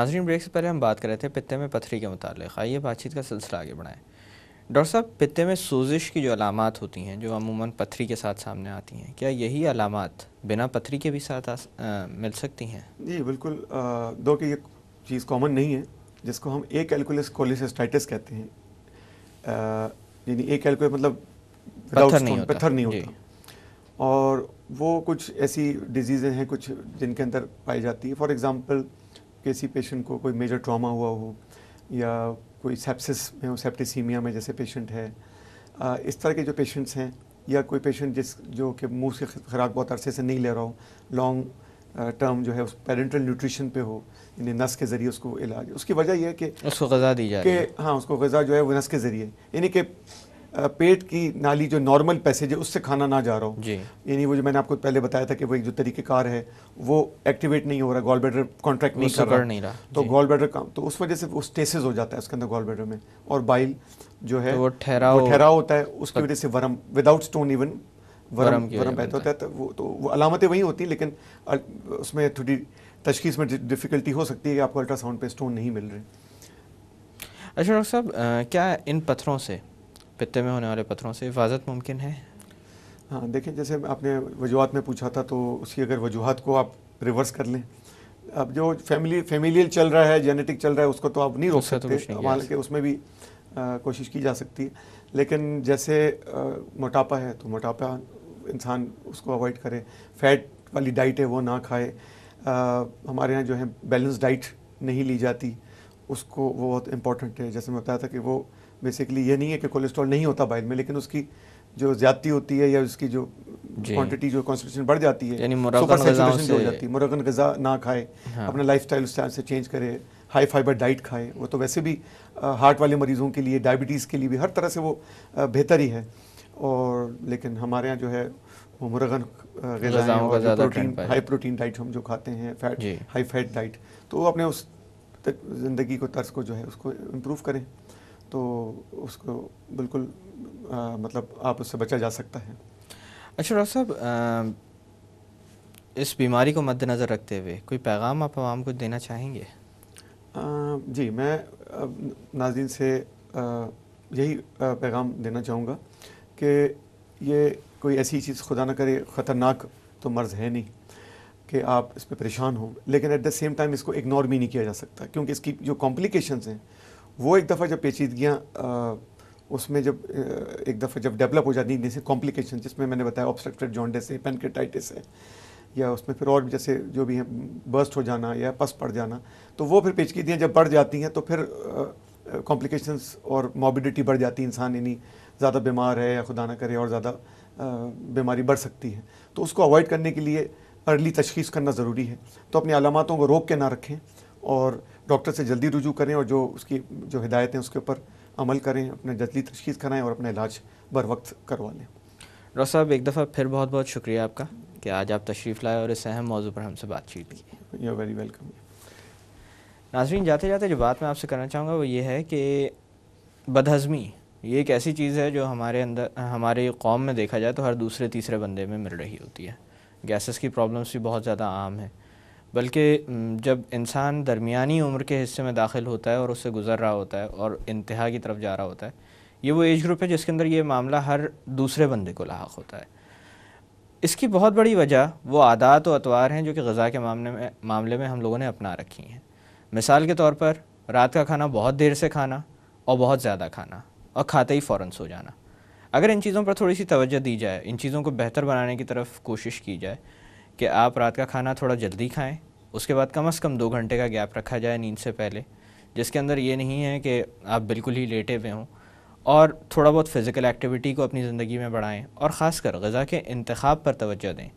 नाजरीन ब्रेक से पहले हम बात कर रहे थे पित्ते में पथरी के मुतालिक आइए बातचीत का सिलसिला आगे बढ़ाएं डॉक्टर साहब पित्ते में सूजिश की जो अलामत होती हैं जो अमूमन पथरी के साथ सामने आती हैं क्या यही अलामत बिना पथरी के भी साथ आ, मिल सकती हैं जी बिल्कुल आ, दो कि ये चीज़ कॉमन नहीं है जिसको हम ए कैलकुलस कोलिसटाइटिस कहते हैं यानी ए कैलकुल मतलब पत्थर नहीं होता, पत्थर नहीं होता और वो कुछ ऐसी डिजीज़ें हैं कुछ जिनके अंदर पाई जाती है फॉर एग्ज़ाम्पल किसी पेशेंट को कोई मेजर ट्रॉमा हुआ हो या कोई सेप्सिस में हो सेप्टिसीमिया में जैसे पेशेंट है आ, इस तरह के जो पेशेंट्स हैं या कोई पेशेंट जिस जो कि मुँह से खुराक बहुत अरसे से नहीं ले रहा हो लॉन्ग टर्म जो है उस पेरेंटल न्यूट्रिशन पे हो यानी नस के ज़रिए उसको इलाज उसकी वजह यह है कि उसको गज़ा दी जाए कि हाँ उसको गज़ा जो है वो नस के ज़रिए यानी कि पेट की नाली जो नॉर्मल पैसेज है उससे खाना ना जा रहा हो यानी वो जो मैंने आपको पहले बताया था कि वो एक जो तरीक़ेकार है वो एक्टिवेट नहीं हो रहा गॉल बेडर कॉन्ट्रैक्ट नहीं कर रहा, नहीं रहा। तो गॉल बेडर काम तो उस वजह से वो स्टेसिस हो जाता है उसके अंदर गॉल बेडर में और बाइल जो है तो वो ठहरा ठहरा होता है उसकी वजह से वरम विदाउट स्टोन इवन वरम वरम पैदा होता है तो वो तो वो अलामतें वही होती हैं लेकिन उसमें थोड़ी तशखीस में डिफ़िकल्टी हो सकती है कि आपको अल्ट्रासाउंड पे स्टोन नहीं मिल रहे अच्छा डॉक्टर साहब क्या इन पत्थरों से पित्ते में होने वाले पत्थरों से हिफाजत मुमकिन है हाँ देखें जैसे आपने वजूहत में पूछा था तो उसकी अगर वजूहत को आप रिवर्स कर लें अब जो फैमिली फैमिलियल चल रहा है जेनेटिक चल रहा है उसको तो आप नहीं रोक तो सकते तो उसमें भी आ, कोशिश की जा सकती है लेकिन जैसे आ, मोटापा है तो मोटापा इंसान उसको अवॉइड करे फैट वाली डाइट है वो ना खाए आ, हमारे यहाँ जो है बैलेंस डाइट नहीं ली जाती उसको वो बहुत इम्पोर्टेंट है जैसे मैं बताया था कि वो बेसिकली ये नहीं है कि कोलेस्ट्रॉल नहीं होता बाइल में लेकिन उसकी जो ज्यादती होती है या उसकी जो क्वांटिटी जो कॉन्स्टिट्यूशन बढ़ जाती है मुर्गन मुरगन गज़ा ना खाए हाँ। अपना लाइफ स्टाइल उस से चेंज करे हाई फाइबर डाइट खाए वो तो वैसे भी हार्ट वाले मरीजों के लिए डायबिटीज़ के लिए भी हर तरह से वो बेहतर ही है और लेकिन हमारे यहाँ जो है वो मुरगन प्रोटीन हाई प्रोटीन डाइट हम जो खाते हैं फैट हाई फैट डाइट तो अपने उस ज़िंदगी को तर्स को जो है उसको इम्प्रूव करें तो उसको बिल्कुल आ, मतलब आप उससे बचा जा सकता है अच्छा डॉक्टर साहब इस बीमारी को मद्देनज़र रखते हुए कोई पैगाम आप आवाम को देना चाहेंगे आ, जी मैं नाजिन से आ, यही पैगाम देना चाहूँगा कि ये कोई ऐसी चीज़ खुदा ना करे ख़तरनाक तो मर्ज़ है नहीं कि आप इस पर परेशान हों लेकिन एट द सेम टाइम इसको इग्नोर भी नहीं किया जा सकता क्योंकि इसकी जो कॉम्प्लिकेशंस हैं वो एक दफ़ा जब पेचीदगियाँ उसमें जब एक दफ़ा जब डेवलप हो जाती हैं जैसे कॉम्प्लिकेशन जिसमें मैंने बताया ऑब्स्ट्रक्टेड जॉन्डिस है पेनक्रेटाइटिस है या उसमें फिर और जैसे जो भी है बर्स्ट हो जाना या पस पड़ जाना तो वो फिर पेचकीदियाँ जब बढ़ जाती हैं तो फिर कॉम्प्लिकेशंस और मॉबिडिटी बढ़ जाती है इंसान इन्हीं ज़्यादा बीमार है या खुदा ना करे और ज़्यादा बीमारी बढ़ सकती है तो उसको अवॉइड करने के लिए अर्ली तशखीस करना ज़रूरी है तो अपनी अलामतों को रोक के ना रखें और डॉक्टर से जल्दी रुजू करें और जो उसकी जो हिदायतें उसके ऊपर अमल करें अपने जल्दी तशीस कराएँ और अपना इलाज बर वक्त करवा लें डॉक्टर साहब एक दफ़ा फिर बहुत बहुत शुक्रिया आपका कि आज आप तशरीफ़ लाए और इस अहम मौजू पर हमसे बातचीत की यू वेरी वेलकम नाजरीन जाते जाते जो बात मैं आपसे करना चाहूँगा वो ये है कि बदहज़मी ये एक ऐसी चीज़ है जो हमारे अंदर हमारे कौम में देखा जाए तो हर दूसरे तीसरे बंदे में मिल रही होती है गैसेस की प्रॉब्लम्स भी बहुत ज़्यादा आम हैं बल्कि जब इंसान दरमियानी उम्र के हिस्से में दाखिल होता है और उससे गुजर रहा होता है और इंतहा की तरफ जा रहा होता है ये वो एज ग्रुप है जिसके अंदर ये मामला हर दूसरे बंदे को लाक होता है इसकी बहुत बड़ी वजह वो आदात व अतवार हैं जो कि गज़ा के मामले में मामले में हम लोगों ने अपना रखी हैं मिसाल के तौर पर रात का खाना बहुत देर से खाना और बहुत ज़्यादा खाना और खाते ही फ़ौर सो जाना अगर इन चीज़ों पर थोड़ी सी तोज्जह दी जाए इन चीज़ों को बेहतर बनाने की तरफ कोशिश की जाए कि आप रात का खाना थोड़ा जल्दी खाएं उसके बाद कम से कम दो घंटे का गैप रखा जाए नींद से पहले जिसके अंदर ये नहीं है कि आप बिल्कुल ही लेटे हुए हों और थोड़ा बहुत फ़िज़िकल एक्टिविटी को अपनी ज़िंदगी में बढ़ाएं और ख़ास कर गज़ा के इंतखब पर तोज्जो दें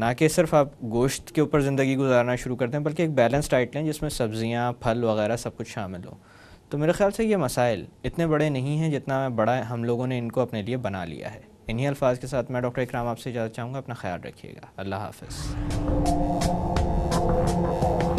ना कि सिर्फ आप गोश्त के ऊपर ज़िंदगी गुजारना शुरू कर दें बल्कि एक बैलेंस डाइट लें जिसमें सब्ज़ियाँ फल वगैरह सब कुछ शामिल हो तो मेरे ख्याल से ये मसाइल इतने बड़े नहीं हैं जितना बड़ा हम लोगों ने इनको अपने लिए बना लिया है इन्हीं अल्फाज के साथ मैं डॉक्टर इकराम आपसे इजाज़त चाहूँगा अपना ख्याल रखिएगा अल्लाह हाफ